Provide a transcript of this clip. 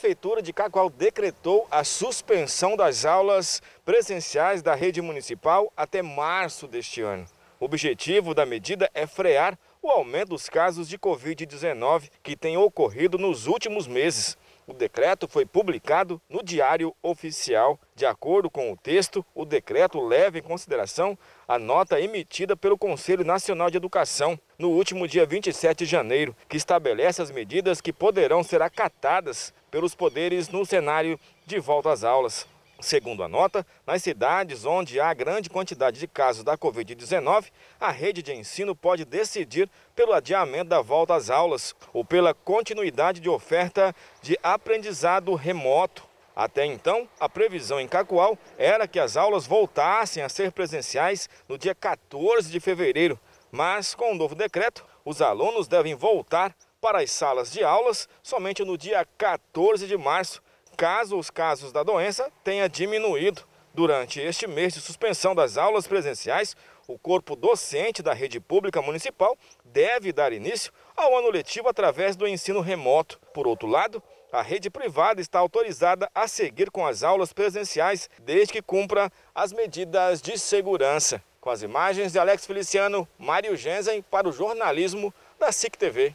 Prefeitura de Cacoal decretou a suspensão das aulas presenciais da rede municipal até março deste ano. O objetivo da medida é frear o aumento dos casos de Covid-19 que tem ocorrido nos últimos meses. O decreto foi publicado no Diário Oficial. De acordo com o texto, o decreto leva em consideração a nota emitida pelo Conselho Nacional de Educação, no último dia 27 de janeiro, que estabelece as medidas que poderão ser acatadas pelos poderes no cenário de volta às aulas. Segundo a nota, nas cidades onde há grande quantidade de casos da Covid-19, a rede de ensino pode decidir pelo adiamento da volta às aulas ou pela continuidade de oferta de aprendizado remoto. Até então, a previsão em Cacoal era que as aulas voltassem a ser presenciais no dia 14 de fevereiro, mas, com o um novo decreto, os alunos devem voltar para as salas de aulas somente no dia 14 de março, caso os casos da doença tenha diminuído. Durante este mês de suspensão das aulas presenciais, o corpo docente da rede pública municipal deve dar início ao ano letivo através do ensino remoto. Por outro lado, a rede privada está autorizada a seguir com as aulas presenciais, desde que cumpra as medidas de segurança. Com as imagens de Alex Feliciano, Mário Genzen para o jornalismo da SIC TV.